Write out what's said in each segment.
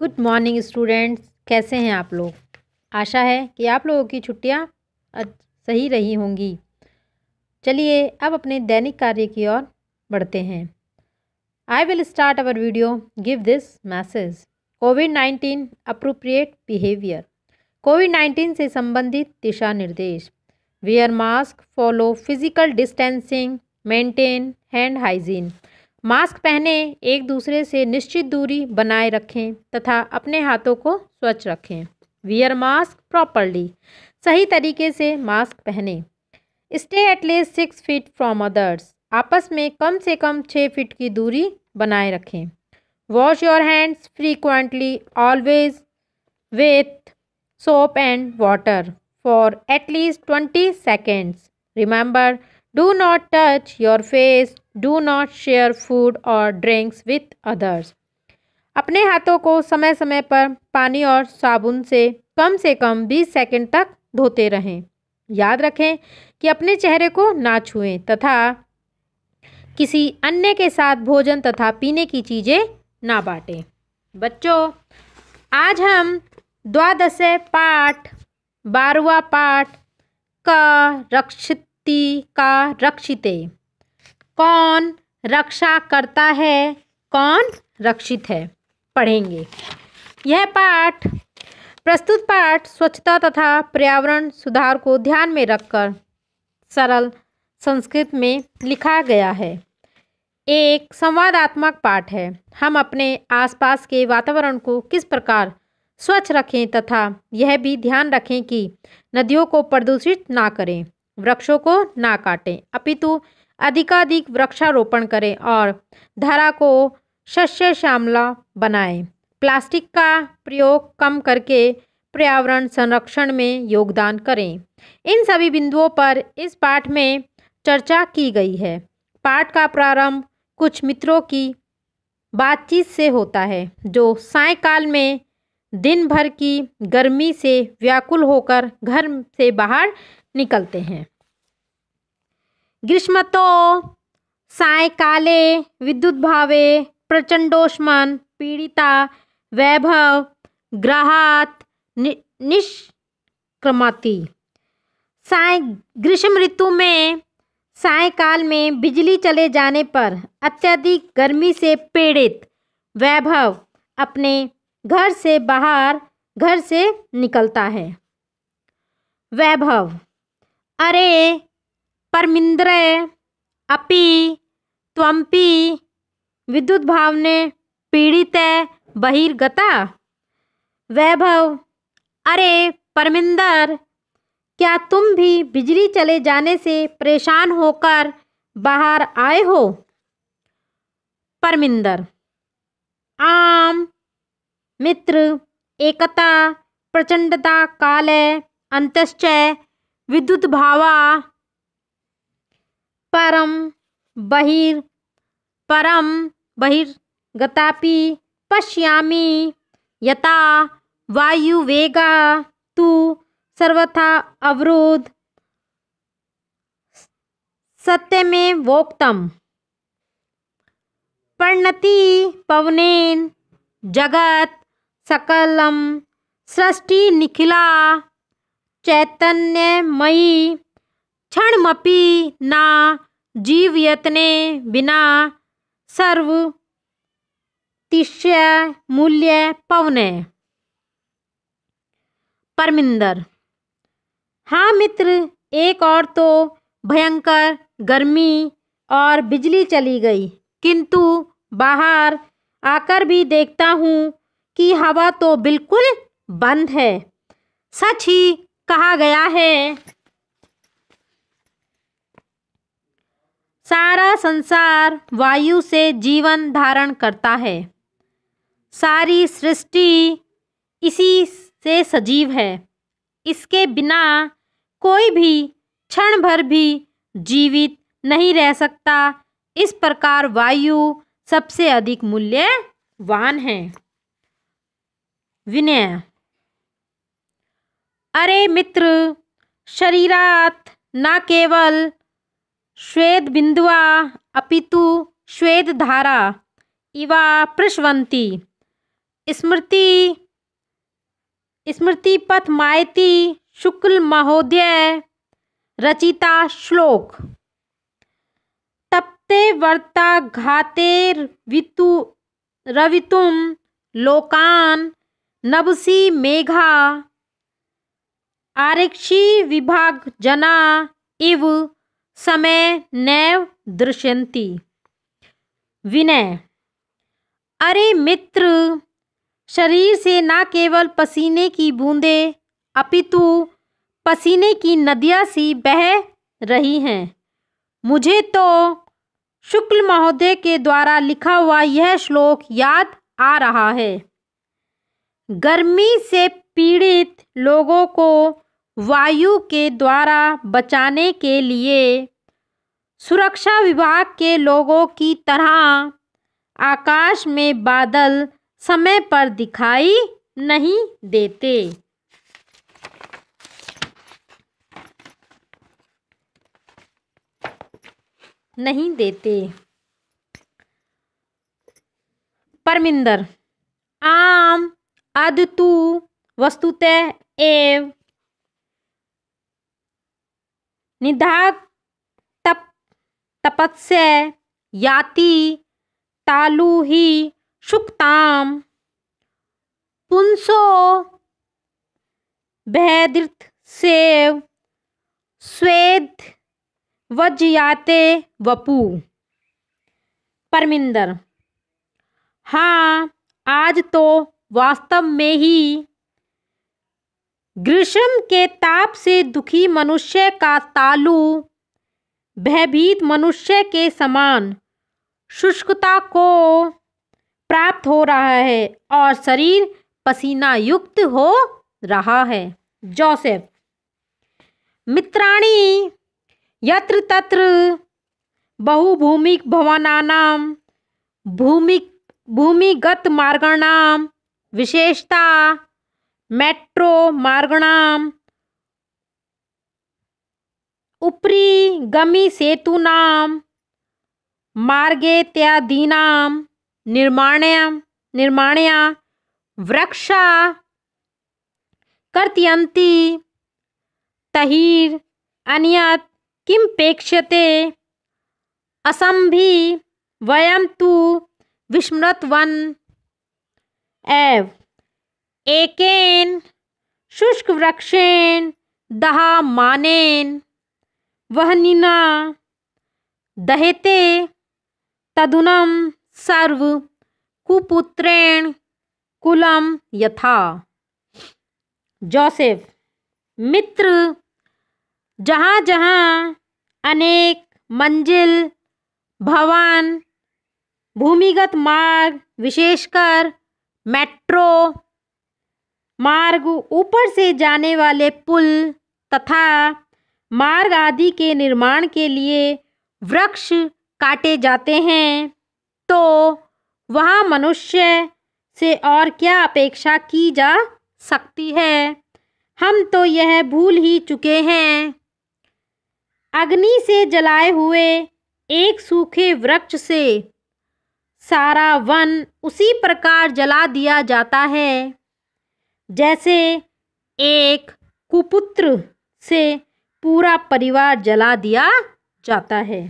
Good morning students कैसे हैं आप लोग आशा है कि आप लोगों की छुट्टियां सही रही होंगी चलिए अब अपने दैनिक कार्य की ओर बढ़ते हैं I will start our video give this message COVID nineteen appropriate behaviour COVID nineteen से संबंधित दिशा निर्देश wear mask follow physical distancing maintain hand hygiene mask पहने एक दूसरे से निश्चित दूरी बनाए रखें तथा अपने हाथों को स्वच्छ रखें वियर मास्क प्रॉपरली सही तरीके से मास्क पहने stay at least six feet from others आपस में कम से कम छः फीट की दूरी बनाए रखें wash your hands frequently always with soap and water for at least twenty seconds remember Do not touch your face. Do not share food or drinks with others. अपने हाथों को समय समय पर पानी और साबुन से कम से कम 20 सेकंड तक धोते रहें याद रखें कि अपने चेहरे को ना छुएं तथा किसी अन्य के साथ भोजन तथा पीने की चीज़ें ना बांटें बच्चों आज हम द्वादश पाठ बारवा पाठ का रक्षित का रक्षिते कौन रक्षा करता है कौन रक्षित है पढ़ेंगे यह पाठ प्रस्तुत पाठ स्वच्छता तथा पर्यावरण सुधार को ध्यान में रखकर सरल संस्कृत में लिखा गया है एक संवादात्मक पाठ है हम अपने आसपास के वातावरण को किस प्रकार स्वच्छ रखें तथा यह भी ध्यान रखें कि नदियों को प्रदूषित ना करें वृक्षों को ना काटें अपितु अधिकाधिक वृक्षारोपण करें और धरा को शस्य श्यामला बनाएं प्लास्टिक का प्रयोग कम करके पर्यावरण संरक्षण में योगदान करें इन सभी बिंदुओं पर इस पाठ में चर्चा की गई है पाठ का प्रारंभ कुछ मित्रों की बातचीत से होता है जो सायकाल में दिन भर की गर्मी से व्याकुल होकर घर से बाहर निकलते हैं ग्रीष्म तो सायकाले विद्युत भावे प्रचंडोष्मन पीड़िता वैभव ग्राहत नि, निष्क्रमाती साय ग्रीष्म ऋतु में सायकाल में बिजली चले जाने पर अत्यधिक गर्मी से पीड़ित वैभव अपने घर से बाहर घर से निकलता है वैभव अरे परमिंद्रे अपि भाव ने पीड़ित बहिर्गता वैभव अरे परमिंदर क्या तुम भी बिजली चले जाने से परेशान होकर बाहर आए हो परमिंदर आम मित्र एकता प्रचंडता काल अंतश्चय विद्युत भावा परम बहिर परम बहिर्गतापि यता वायु वेगा तू सर्वथा अवरोध सत्य में वोक्तम परिणति पवनेन जगत सकलम सृष्टि निखिला चैतन्यमयी ना जीव जीवयत्ने बिना सर्व तिष्य मूल्य पवने परमिंदर हाँ मित्र एक और तो भयंकर गर्मी और बिजली चली गई किंतु बाहर आकर भी देखता हूँ कि हवा तो बिल्कुल बंद है सच ही कहा गया है सारा संसार वायु से जीवन धारण करता है सारी सृष्टि इसी से सजीव है इसके बिना कोई भी क्षण भर भी जीवित नहीं रह सकता इस प्रकार वायु सबसे अधिक मूल्यवान है विनय अरे मित्र शरीरात न केवल श्वेत बिंदुआ अपितु श्वेत धारा इवा पृष्वंती स्मृति स्मृति पथ मायती शुक्ल महोदय रचिता श्लोक तप्ते वर्ता घाते वितु रवितुम लोकान नबसी मेघा आरक्षी विभाग जना इव समय नैव दृश्यंती विनय अरे मित्र शरीर से न केवल पसीने की बूंदे अपितु पसीने की नदियाँ सी बह रही हैं मुझे तो शुक्ल महोदय के द्वारा लिखा हुआ यह श्लोक याद आ रहा है गर्मी से पीड़ित लोगों को वायु के द्वारा बचाने के लिए सुरक्षा विभाग के लोगों की तरह आकाश में बादल समय पर दिखाई नहीं देते नहीं देते परमिंदर आम अदतु वस्तुतः एवं निधा तप तपस्य याति तालुहि शुक्ताम पुंसो बहदृत सेव स्वेद याते वपु परमिंदर हाँ आज तो वास्तव में ही ग्रीष्म के ताप से दुखी मनुष्य का तालु भयभीत मनुष्य के समान शुष्कता को प्राप्त हो रहा है और शरीर पसीना युक्त हो रहा है जोसेफ मित्राणी यत्र तत्र बहुभूमिक भवनानाम भूमि भूमिगत मार्गणाम विशेषता मेट्रो मार्गणाम उपरी गमी सेतु नाम मार्गे त्यादीनाम निर्माण निर्माणया वृक्षा कर्तयंती तहीर अनियत किम पेक्षते असंभी वयम तु विस्मृतवन एव एकेन शुष्क वृक्षेन दहा मानेन वहनिना दहेते तदुनम सर्व कुपुत्रेण कुलम यथा जोसेफ मित्र जहाँ जहाँ अनेक मंजिल भवन भूमिगत मार्ग विशेषकर मेट्रो मार्ग ऊपर से जाने वाले पुल तथा मार्ग आदि के निर्माण के लिए वृक्ष काटे जाते हैं तो वहाँ मनुष्य से और क्या अपेक्षा की जा सकती है हम तो यह भूल ही चुके हैं अग्नि से जलाए हुए एक सूखे वृक्ष से सारा वन उसी प्रकार जला दिया जाता है जैसे एक कुपुत्र से पूरा परिवार जला दिया जाता है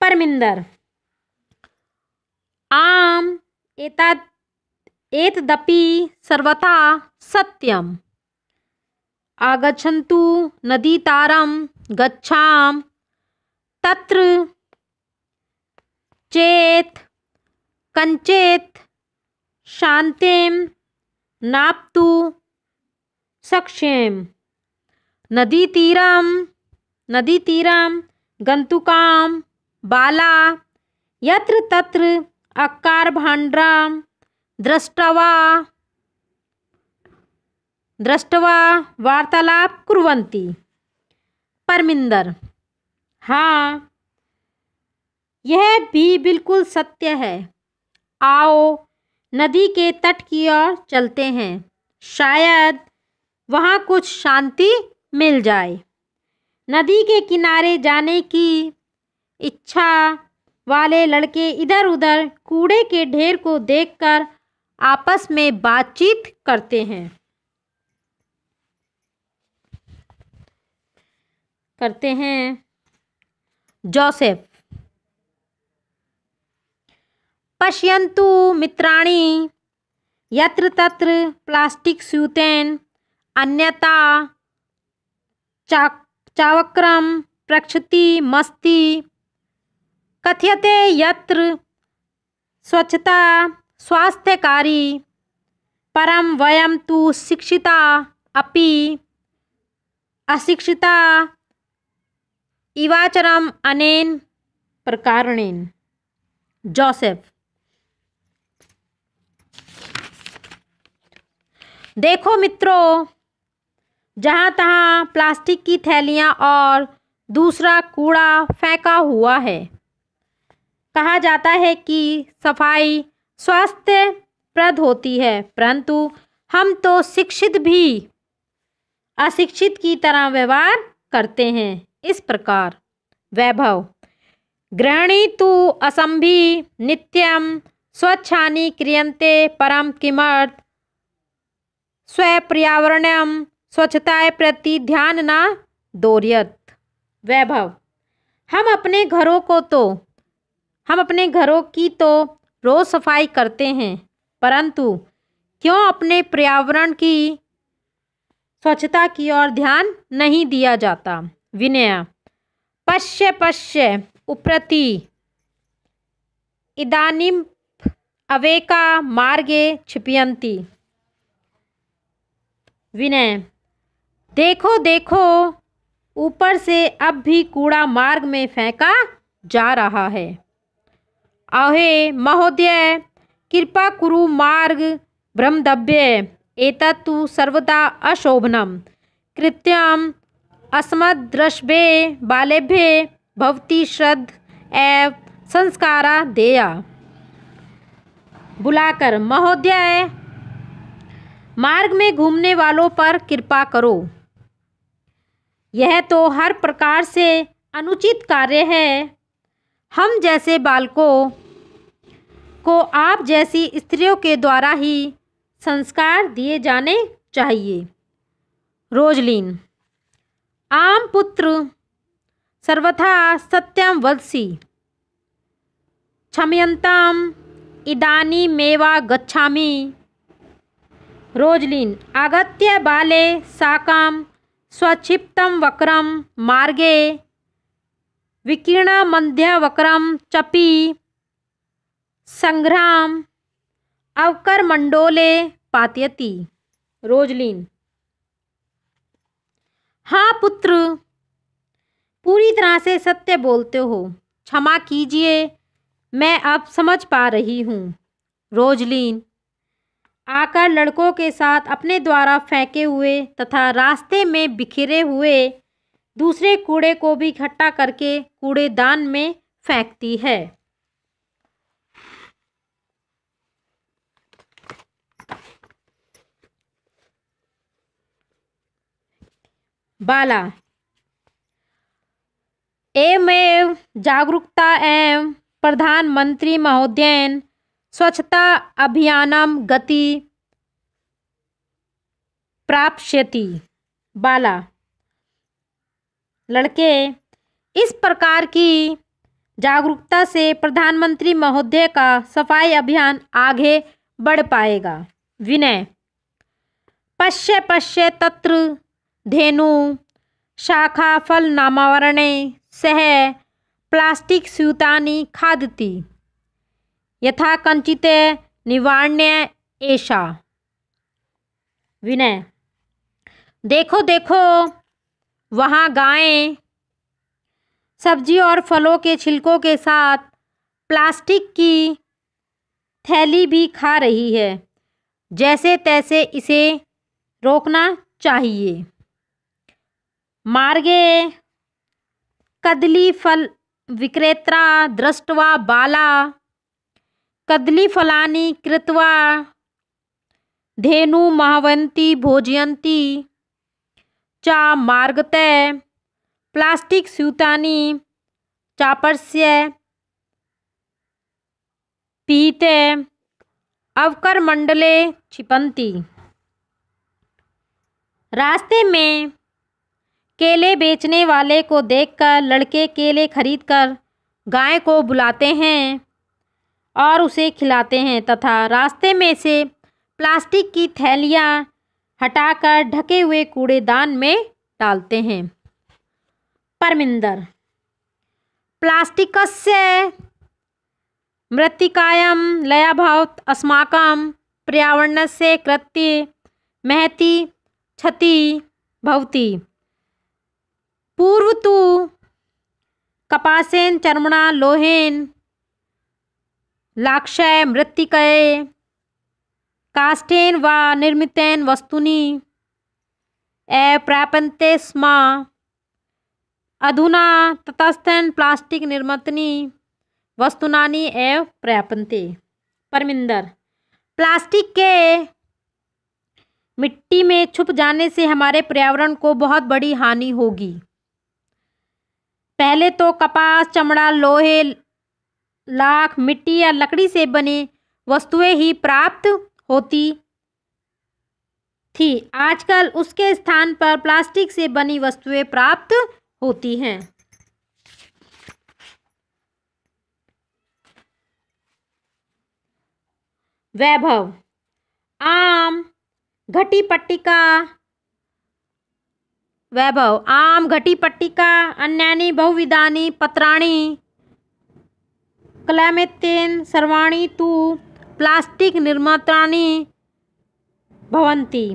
परमिंदर आम एतदपि सर्वथा सत्यम नदी तारम गच्छा तत्र चेत कंचेत शांतिम नाप्तु सक्षेम नदी तीरम नदी तीरम गंतुकाम बाला यत्र तत्र अकार भांड्राम दृष्टवा दृष्टवा वार्तालाप कुरंती परमिंदर हाँ यह भी बिल्कुल सत्य है आओ नदी के तट की ओर चलते हैं शायद वहाँ कुछ शांति मिल जाए नदी के किनारे जाने की इच्छा वाले लड़के इधर उधर कूड़े के ढेर को देखकर आपस में बातचीत करते हैं करते हैं जोसेफ पश्यंतु मित्राणी यत्र तत्र प्लास्टिक स्यूतेन अन्यता चा चावक्रम प्रक्षति मस्ति कथ्यते यत्र स्वच्छता स्वास्थ्यकारी परम वयम तु शिक्षिता अपि अशिक्षिता इवाचरम अनेन प्रकारणेन जोसेफ देखो मित्रों जहाँ तहाँ प्लास्टिक की थैलियाँ और दूसरा कूड़ा फेंका हुआ है कहा जाता है कि सफाई स्वास्थ्यप्रद होती है परंतु हम तो शिक्षित भी अशिक्षित की तरह व्यवहार करते हैं इस प्रकार वैभव ग्रहणी तो असंभी नित्यम स्वच्छानी क्रियंते परम किमर्थ स्व पर्यावरण स्वच्छता प्रति ध्यान ना दौरियत वैभव हम अपने घरों को तो हम अपने घरों की तो रोज़ सफाई करते हैं परंतु क्यों अपने पर्यावरण की स्वच्छता की ओर ध्यान नहीं दिया जाता विनय पश्य पश्य उप्रति इदानीम अवेका मार्गे छिपियंती विनय देखो देखो ऊपर से अब भी कूड़ा मार्ग में फेंका जा रहा है अहे महोदय कृपा कुरु मार्ग भ्रमदव्य एतत्तु सर्वदा अशोभनम कृत्यम अस्मद्रश्वे बालेभ्य भवती श्रद्ध एव संस्कारा देया बुलाकर महोदय मार्ग में घूमने वालों पर कृपा करो यह तो हर प्रकार से अनुचित कार्य है हम जैसे बालकों को आप जैसी स्त्रियों के द्वारा ही संस्कार दिए जाने चाहिए रोजलिन आम पुत्र सर्वथा सत्यम वलसी क्षमयंताम इदानी मेवा गच्छामी रोजलिन आगत्य बाले साकाम स्वक्षिप्तं वक्रम मार्गे विकीर्ण वक्रम चपी संग्राम अवकर मंडोले पातयति रोजलीन हाँ पुत्र पूरी तरह से सत्य बोलते हो क्षमा कीजिए मैं अब समझ पा रही हूँ रोजलीन आकर लड़कों के साथ अपने द्वारा फेंके हुए तथा रास्ते में बिखरे हुए दूसरे कूड़े को भी इकट्ठा करके कूड़ेदान में फेंकती है बाला एम एव जागरूकता एवं प्रधानमंत्री महोदयन स्वच्छता अभियानम गति प्राप्यति बाला लड़के इस प्रकार की जागरूकता से प्रधानमंत्री महोदय का सफाई अभियान आगे बढ़ पाएगा विनय पश्य पश्य तत्र धेनु शाखा फल नामावरणे सह प्लास्टिक स्यूतानी खादती यथा कंचित निवारण्य ऐसा विनय देखो देखो वहाँ गायें सब्जी और फलों के छिलकों के साथ प्लास्टिक की थैली भी खा रही है जैसे तैसे इसे रोकना चाहिए मार्गे कदली फल विक्रेता दृष्टवा बाला कदली फलानी कृत्वा धेनु महावंती भोजयंती चा मार्गत प्लास्टिक स्यूतानी चापर्स्य पीते अवकर मंडले छिपंती रास्ते में केले बेचने वाले को देखकर लड़के केले खरीदकर गाय को बुलाते हैं और उसे खिलाते हैं तथा रास्ते में से प्लास्टिक की थैलियाँ हटाकर ढके हुए कूड़ेदान में डालते हैं परमिंदर प्लास्टिक से मृतिकायम लयाभावत अस्माकम पर्यावरण से कृत्य महती क्षति भवती पूर्व तो कपासेन चर्मणा लोहेन लाक्षय मृत्तिकये काष्ठेन व निर्मितेन वस्तुनि अप्राप्यन्ते स्म अधुना ततस्थेन प्लास्टिक निर्मितनि वस्तुनानि एव प्राप्यन्ते परमिंदर प्लास्टिक के मिट्टी में छुप जाने से हमारे पर्यावरण को बहुत बड़ी हानि होगी पहले तो कपास चमड़ा लोहे लाख मिट्टी या लकड़ी से बने वस्तुएं ही प्राप्त होती थी आजकल उसके स्थान पर प्लास्टिक से बनी वस्तुएं प्राप्त होती हैं वैभव आम घटी पट्टिका वैभव आम घटी पट्टिका अन्यानी बहुविधानी पत्राणी क्लैमेतेन सर्वाणी तो प्लास्टिक निर्माता भवंती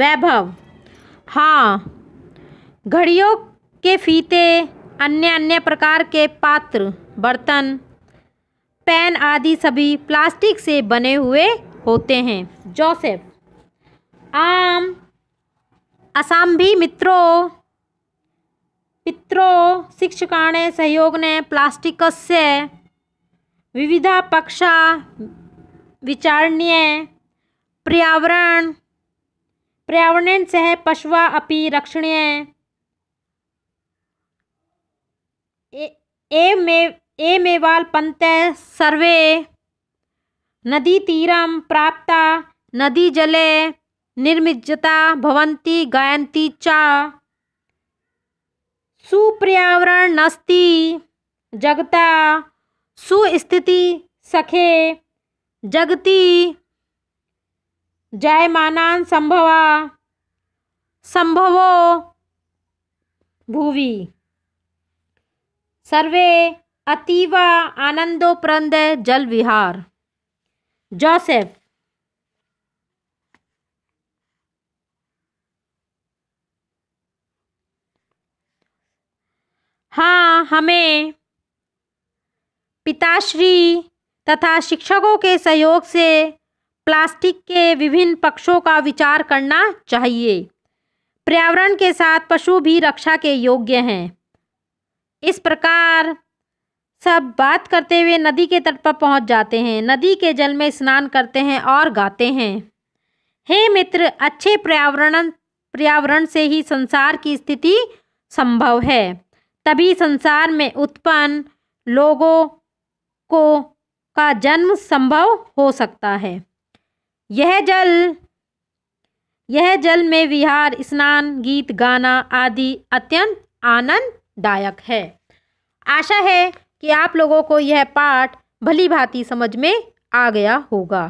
वैभव हाँ घड़ियों के फीते अन्य अन्य प्रकार के पात्र बर्तन पैन आदि सभी प्लास्टिक से बने हुए होते हैं जोसेफ आम असाम भी मित्रों पित्रों शिक्षकाणे सहयोग ने प्लास्टिक से विविधा पक्षा विचारणीय पर्यावरण पर्यावरणेन सह पशवा अपि रक्षणीय पंत सर्वे तीरम प्राप्ता निर्मिजता भवंती गायंती चा सुपर्यावरण नस्ती जगता सुस्थिति सखे जगती जायमानान संभवा संभवो भुवि सर्वे अतीव आनंदोप्रंद जल विहार जोसेफ हाँ हमें पिताश्री तथा शिक्षकों के सहयोग से प्लास्टिक के विभिन्न पक्षों का विचार करना चाहिए पर्यावरण के साथ पशु भी रक्षा के योग्य हैं इस प्रकार सब बात करते हुए नदी के तट पर पहुंच जाते हैं नदी के जल में स्नान करते हैं और गाते हैं हे मित्र अच्छे पर्यावरण पर्यावरण से ही संसार की स्थिति संभव है तभी संसार में उत्पन्न लोगों को का जन्म संभव हो सकता है यह जल यह जल में विहार स्नान गीत गाना आदि अत्यंत आनंददायक है आशा है कि आप लोगों को यह पाठ भली भांति समझ में आ गया होगा